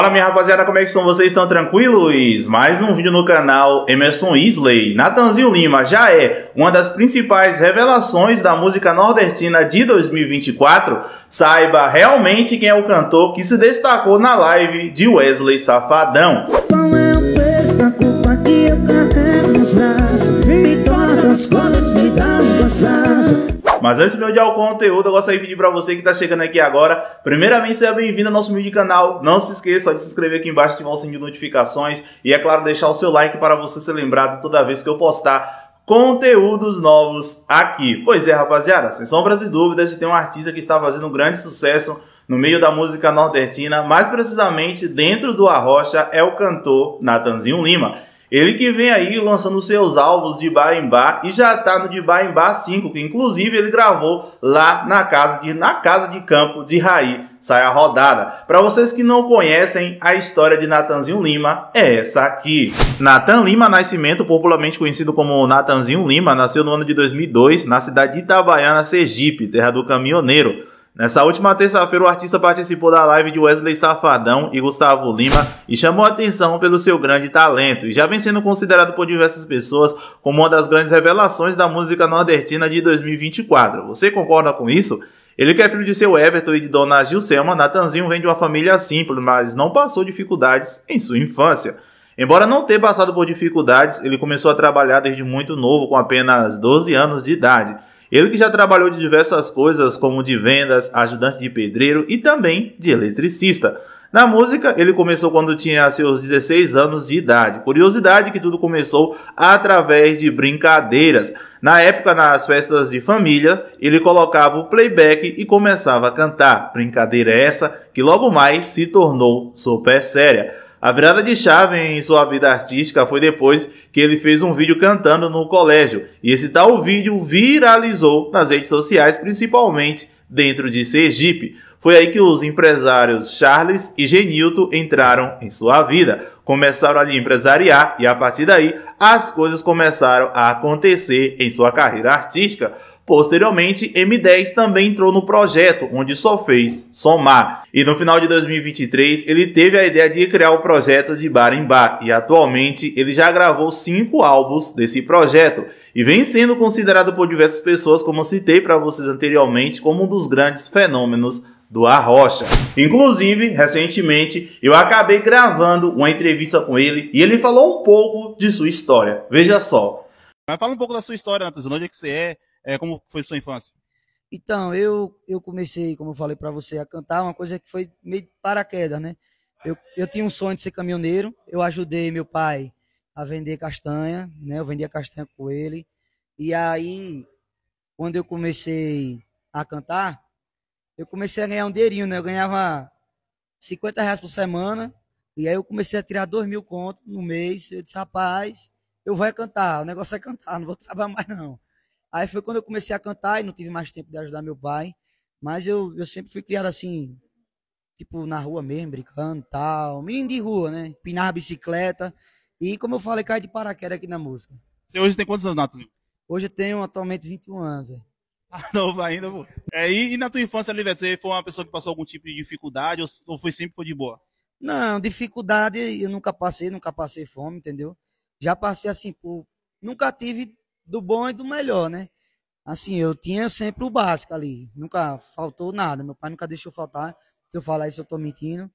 Fala minha rapaziada, como é que estão? Vocês estão tranquilos? Mais um vídeo no canal Emerson Isley. Natanzinho Lima já é uma das principais revelações da música nordestina de 2024. Saiba realmente quem é o cantor que se destacou na live de Wesley Safadão. Mas antes de me odiar o conteúdo, eu gostaria de pedir para você que está chegando aqui agora, primeiramente seja bem-vindo ao nosso vídeo canal. Não se esqueça de se inscrever aqui embaixo, ativar o sininho de notificações e, é claro, deixar o seu like para você ser lembrado toda vez que eu postar conteúdos novos aqui. Pois é, rapaziada, sem sombras de dúvidas, se tem um artista que está fazendo um grande sucesso no meio da música nordestina, mais precisamente dentro do Arrocha, é o cantor Natanzinho Lima. Ele que vem aí lançando seus álbuns de bar em bar e já tá no de bar em bar 5, que inclusive ele gravou lá na casa de, na casa de campo de Raí. Sai a rodada. Para vocês que não conhecem, a história de Natanzinho Lima é essa aqui. Natan Lima Nascimento, popularmente conhecido como Natanzinho Lima, nasceu no ano de 2002 na cidade de Itabaiana, Sergipe, terra do caminhoneiro. Nessa última terça-feira, o artista participou da live de Wesley Safadão e Gustavo Lima e chamou atenção pelo seu grande talento, e já vem sendo considerado por diversas pessoas como uma das grandes revelações da música nordestina de 2024. Você concorda com isso? Ele que é filho de seu Everton e de Dona Gilselma, Natanzinho vem de uma família simples, mas não passou dificuldades em sua infância. Embora não tenha passado por dificuldades, ele começou a trabalhar desde muito novo, com apenas 12 anos de idade. Ele que já trabalhou de diversas coisas, como de vendas, ajudante de pedreiro e também de eletricista. Na música, ele começou quando tinha seus 16 anos de idade. Curiosidade que tudo começou através de brincadeiras. Na época, nas festas de família, ele colocava o playback e começava a cantar. Brincadeira essa que logo mais se tornou super séria. A virada de chave em sua vida artística foi depois que ele fez um vídeo cantando no colégio, e esse tal vídeo viralizou nas redes sociais, principalmente dentro de Sergipe. Foi aí que os empresários Charles e Genilto entraram em sua vida, começaram a empresariar e a partir daí as coisas começaram a acontecer em sua carreira artística. Posteriormente, M10 também entrou no projeto, onde só fez somar. E no final de 2023, ele teve a ideia de criar o projeto de Bar em Bar, e atualmente ele já gravou cinco álbuns desse projeto, e vem sendo considerado por diversas pessoas, como citei para vocês anteriormente, como um dos grandes fenômenos do Arrocha. Inclusive, recentemente, eu acabei gravando uma entrevista com ele e ele falou um pouco de sua história. Veja só. Mas fala um pouco da sua história, Natas, onde é que você é, é, como foi sua infância? Então, eu, eu comecei, como eu falei para você, a cantar uma coisa que foi meio paraquedas, né? Eu, eu tinha um sonho de ser caminhoneiro, eu ajudei meu pai a vender castanha, né? Eu vendia castanha com ele. E aí, quando eu comecei a cantar, eu comecei a ganhar um dinheirinho, né? Eu ganhava 50 reais por semana, e aí eu comecei a tirar 2 mil contos no mês. Eu disse, rapaz, eu vou é cantar, o negócio é cantar, não vou trabalhar mais não. Aí foi quando eu comecei a cantar e não tive mais tempo de ajudar meu pai. Mas eu, eu sempre fui criado assim, tipo, na rua mesmo, brincando tal. Menino de rua, né? Pinar bicicleta. E como eu falei, cai de paraquedas aqui na música. Você hoje tem quantos anos, Nato? Hoje eu tenho atualmente 21 anos. É. Ah, novo ainda, pô. É, e, e, na tua infância, Livete, você foi uma pessoa que passou algum tipo de dificuldade ou, ou foi sempre foi de boa? Não, dificuldade eu nunca passei, nunca passei fome, entendeu? Já passei assim por. Nunca tive do bom e do melhor, né? Assim, eu tinha sempre o básico ali, nunca faltou nada, meu pai nunca deixou faltar. Se eu falar isso, eu tô mentindo.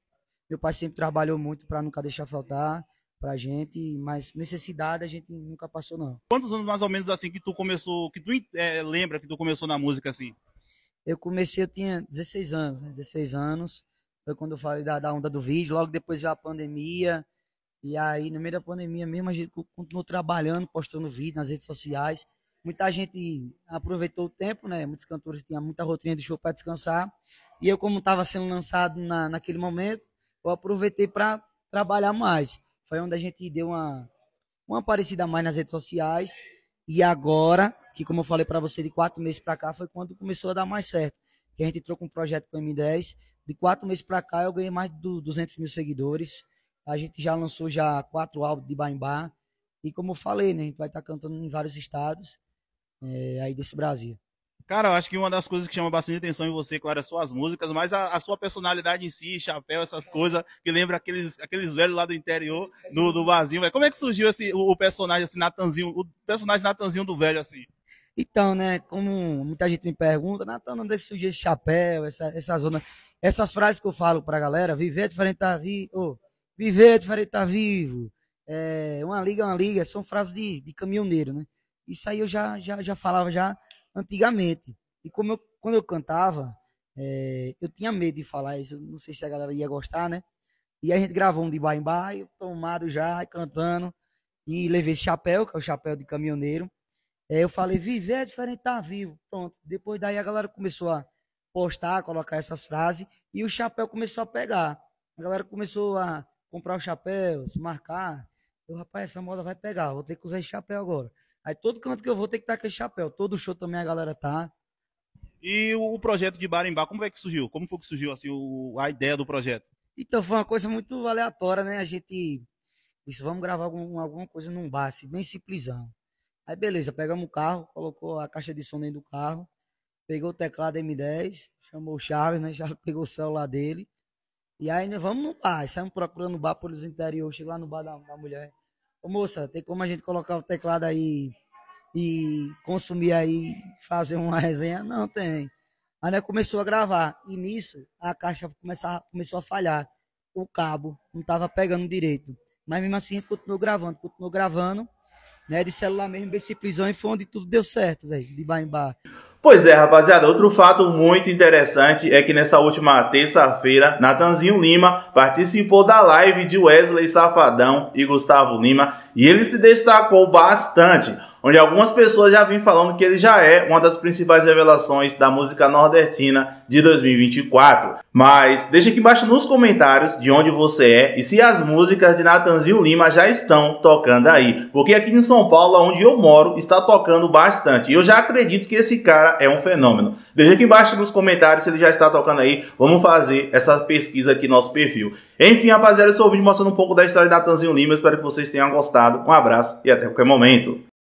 Meu pai sempre trabalhou muito para nunca deixar faltar pra gente, mas necessidade a gente nunca passou não. Quantos anos mais ou menos assim que tu começou, que tu é, lembra que tu começou na música assim? Eu comecei, eu tinha 16 anos, né? 16 anos, foi quando eu falei da, da onda do vídeo, logo depois veio a pandemia, e aí, no meio da pandemia mesmo, a gente continuou trabalhando, postando vídeo nas redes sociais. Muita gente aproveitou o tempo, né? Muitos cantores tinham muita rotina de show para descansar. E eu, como estava sendo lançado na, naquele momento, eu aproveitei para trabalhar mais. Foi onde a gente deu uma, uma parecida mais nas redes sociais. E agora, que como eu falei para você, de quatro meses para cá, foi quando começou a dar mais certo. Que a gente entrou com um projeto com o M10. De quatro meses para cá, eu ganhei mais de 200 mil seguidores. A gente já lançou já quatro álbuns de Baimbá. E como eu falei, né, a gente vai estar tá cantando em vários estados é, aí desse Brasil. Cara, eu acho que uma das coisas que chama bastante atenção em você, claro, são é suas músicas, mas a, a sua personalidade em si, chapéu, essas coisas, que lembra aqueles, aqueles velhos lá do interior, do do vazio. Como é que surgiu esse, o, o, personagem, assim, Natanzinho, o personagem Natanzinho do velho, assim? Então, né, como muita gente me pergunta, Natan, onde é que surgiu esse chapéu, essa, essa zona? Essas frases que eu falo pra galera, viver é diferente da vida, oh, Viver é diferente de estar tá vivo. É, uma liga é uma liga. São frases de, de caminhoneiro, né? Isso aí eu já, já, já falava já antigamente. E como eu, quando eu cantava, é, eu tinha medo de falar isso. Não sei se a galera ia gostar, né? E a gente gravou um de bar em bar, eu tomado já, cantando. E levei esse chapéu, que é o chapéu de caminhoneiro. É, eu falei, viver é diferente de estar tá vivo. Pronto. Depois daí a galera começou a postar, colocar essas frases. E o chapéu começou a pegar. A galera começou a comprar os chapéus, marcar. Eu, rapaz, essa moda vai pegar, vou ter que usar esse chapéu agora. Aí todo canto que eu vou ter que estar com esse chapéu. Todo show também a galera tá. E o projeto de bar em bar, como é que surgiu? Como foi que surgiu assim, o, a ideia do projeto? Então foi uma coisa muito aleatória, né? A gente disse, vamos gravar algum, alguma coisa num bar, assim, bem simplesão. Aí beleza, pegamos o carro, colocou a caixa de som dentro do carro, pegou o teclado M10, chamou o Charles, né? Charles pegou o celular dele, e aí nós né, vamos no bar, saímos procurando bar pelos interior, chegou lá no bar da, da mulher. Ô moça, tem como a gente colocar o teclado aí e consumir aí, fazer uma resenha? Não, tem. Aí nós né, começou a gravar. E nisso, a caixa começava, começou a falhar. O cabo não estava pegando direito. Mas mesmo assim, a gente continuou gravando, continuou gravando. Né, de celular mesmo, bem simplesão, e foi onde tudo deu certo, velho, de bar em bar. Pois é, rapaziada, outro fato muito interessante é que nessa última terça-feira, Natanzinho Lima participou da live de Wesley Safadão e Gustavo Lima e ele se destacou bastante onde algumas pessoas já vêm falando que ele já é uma das principais revelações da música nordestina de 2024. Mas deixa aqui embaixo nos comentários de onde você é e se as músicas de Natanzinho Lima já estão tocando aí, porque aqui em São Paulo, onde eu moro, está tocando bastante. E eu já acredito que esse cara é um fenômeno. Deixa aqui embaixo nos comentários se ele já está tocando aí. Vamos fazer essa pesquisa aqui no nosso perfil. Enfim, rapaziada, esse é o vídeo mostrando um pouco da história de Natanzinho Lima. Espero que vocês tenham gostado. Um abraço e até qualquer momento.